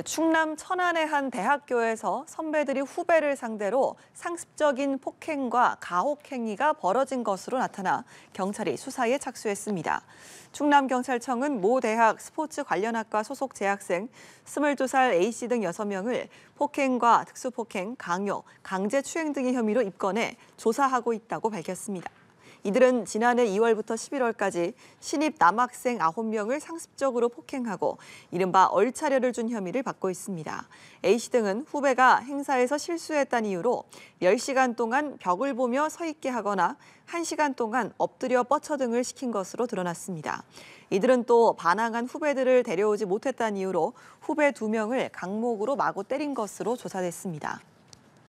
네, 충남 천안의 한 대학교에서 선배들이 후배를 상대로 상습적인 폭행과 가혹행위가 벌어진 것으로 나타나 경찰이 수사에 착수했습니다. 충남경찰청은 모 대학 스포츠 관련 학과 소속 재학생 22살 A씨 등 6명을 폭행과 특수폭행, 강요, 강제추행 등의 혐의로 입건해 조사하고 있다고 밝혔습니다. 이들은 지난해 2월부터 11월까지 신입 남학생 9명을 상습적으로 폭행하고 이른바 얼차려를 준 혐의를 받고 있습니다. A씨 등은 후배가 행사에서 실수했다는 이유로 10시간 동안 벽을 보며 서 있게 하거나 1시간 동안 엎드려 뻗쳐 등을 시킨 것으로 드러났습니다. 이들은 또 반항한 후배들을 데려오지 못했다는 이유로 후배 2명을 강목으로 마구 때린 것으로 조사됐습니다.